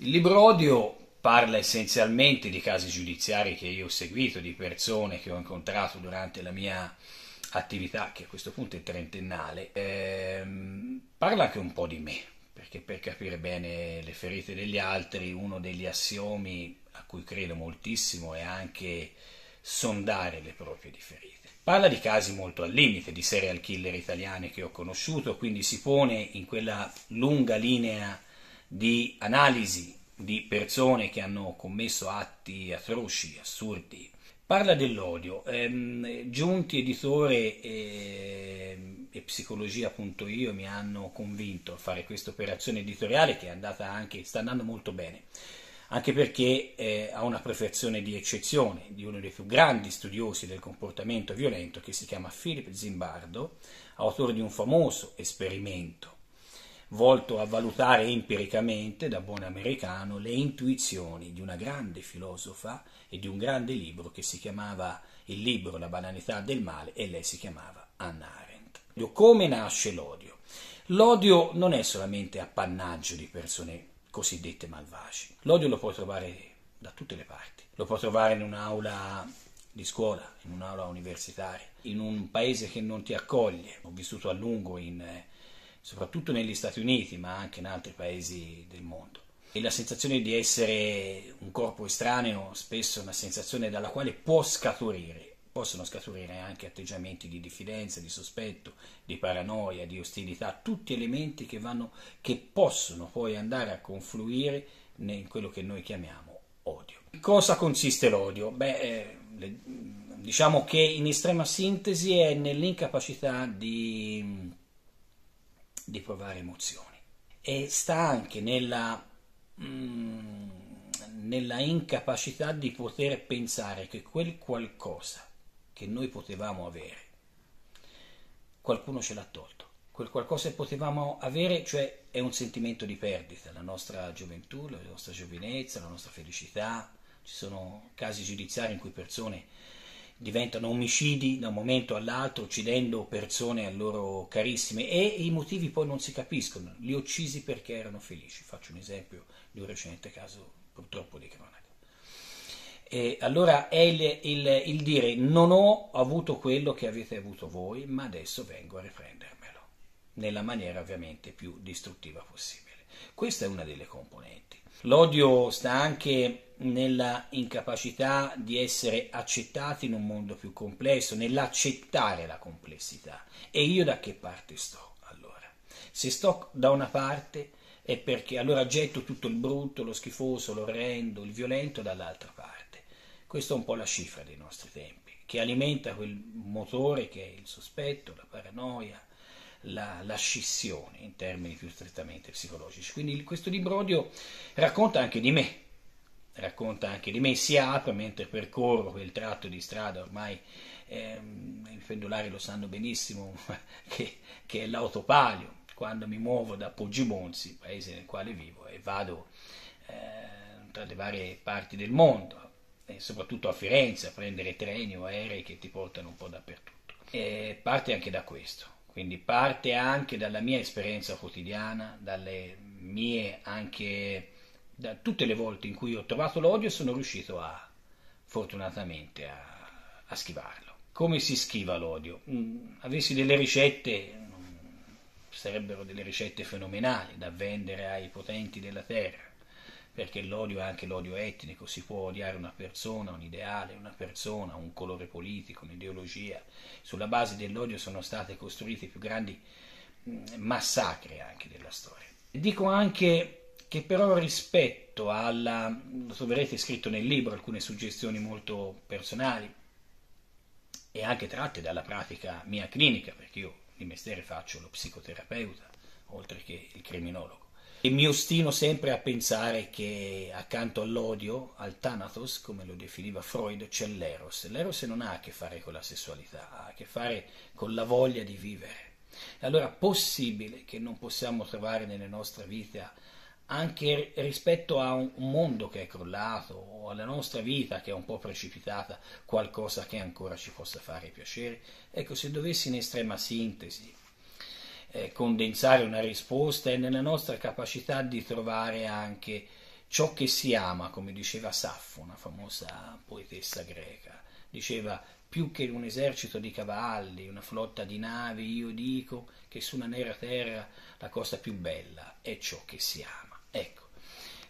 Il libro Odio parla essenzialmente di casi giudiziari che io ho seguito, di persone che ho incontrato durante la mia attività, che a questo punto è trentennale, ehm, parla anche un po' di me, perché per capire bene le ferite degli altri, uno degli assiomi a cui credo moltissimo è anche sondare le proprie ferite. Parla di casi molto al limite, di serial killer italiani che ho conosciuto, quindi si pone in quella lunga linea di analisi di persone che hanno commesso atti atroci, assurdi. Parla dell'odio. Ehm, Giunti, editore ehm, e, e psicologia.io mi hanno convinto a fare questa operazione editoriale che è andata anche, sta andando molto bene anche perché eh, ha una perfezione di eccezione di uno dei più grandi studiosi del comportamento violento che si chiama Philip Zimbardo, autore di un famoso esperimento volto a valutare empiricamente, da buon americano, le intuizioni di una grande filosofa e di un grande libro che si chiamava il libro La banalità del male e lei si chiamava Anna Arendt. Come nasce l'odio? L'odio non è solamente appannaggio di persone cosiddette malvagie. L'odio lo puoi trovare da tutte le parti. Lo puoi trovare in un'aula di scuola, in un'aula universitaria, in un paese che non ti accoglie. Ho vissuto a lungo in eh, soprattutto negli Stati Uniti, ma anche in altri paesi del mondo. E la sensazione di essere un corpo estraneo spesso è una sensazione dalla quale può scaturire possono scaturire anche atteggiamenti di diffidenza, di sospetto, di paranoia, di ostilità, tutti elementi che, vanno, che possono poi andare a confluire in quello che noi chiamiamo odio. In cosa consiste l'odio? Beh, eh, le, diciamo che in estrema sintesi è nell'incapacità di di provare emozioni. E sta anche nella, mm, nella incapacità di poter pensare che quel qualcosa che noi potevamo avere, qualcuno ce l'ha tolto quel qualcosa che potevamo avere, cioè è un sentimento di perdita, la nostra gioventù, la nostra giovinezza, la nostra felicità. Ci sono casi giudiziari in cui persone diventano omicidi da un momento all'altro, uccidendo persone a loro carissime e i motivi poi non si capiscono, li uccisi perché erano felici. Faccio un esempio di un recente caso purtroppo di cronaca. E allora è il, il, il dire non ho avuto quello che avete avuto voi, ma adesso vengo a riprendermelo, nella maniera ovviamente più distruttiva possibile. Questa è una delle componenti. L'odio sta anche nella incapacità di essere accettati in un mondo più complesso, nell'accettare la complessità. E io da che parte sto allora? Se sto da una parte è perché allora getto tutto il brutto, lo schifoso, l'orrendo, il violento dall'altra parte. Questa è un po' la cifra dei nostri tempi, che alimenta quel motore che è il sospetto, la paranoia, la, la, scissione in termini più strettamente psicologici. Quindi questo libro librodio racconta anche di me, racconta anche di me, si apre mentre percorro quel tratto di strada ormai ehm, i pendolari lo sanno benissimo che, che, è l'autopalio quando mi muovo da Poggibonsi, paese nel quale vivo, e vado eh, tra le varie parti del mondo, e soprattutto a Firenze, a prendere treni o aerei che ti portano un po' dappertutto. E parte anche da questo, quindi parte anche dalla mia esperienza quotidiana, dalle mie anche da tutte le volte in cui ho trovato l'odio sono riuscito a, fortunatamente, a, a schivarlo. Come si schiva l'odio? Mm, avessi delle ricette, mm, sarebbero delle ricette fenomenali da vendere ai potenti della terra, perché l'odio è anche l'odio etnico, si può odiare una persona, un ideale, una persona, un colore politico, un'ideologia. Sulla base dell'odio sono state costruite i più grandi mm, massacri anche della storia. Dico anche che però rispetto alla, lo troverete scritto nel libro alcune suggestioni molto personali e anche tratte dalla pratica mia clinica, perché io di mestiere faccio lo psicoterapeuta, oltre che il criminologo. E mi ostino sempre a pensare che accanto all'odio, al Thanatos, come lo definiva Freud, c'è l'eros. L'eros non ha a che fare con la sessualità, ha a che fare con la voglia di vivere. E Allora, possibile che non possiamo trovare nelle nostre vite anche rispetto a un mondo che è crollato o alla nostra vita che è un po' precipitata, qualcosa che ancora ci possa fare piacere. Ecco, se dovessi in estrema sintesi eh, condensare una risposta è nella nostra capacità di trovare anche ciò che si ama, come diceva Saffo, una famosa poetessa greca. Diceva più che un esercito di cavalli, una flotta di navi, io dico che su una nera terra la cosa più bella è ciò che si ama. Ecco,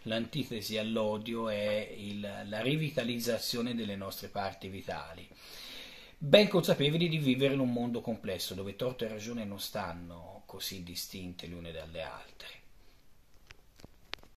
l'antitesi all'odio è il, la rivitalizzazione delle nostre parti vitali. Ben consapevoli di vivere in un mondo complesso dove torto e ragione non stanno così distinte le une dalle altre.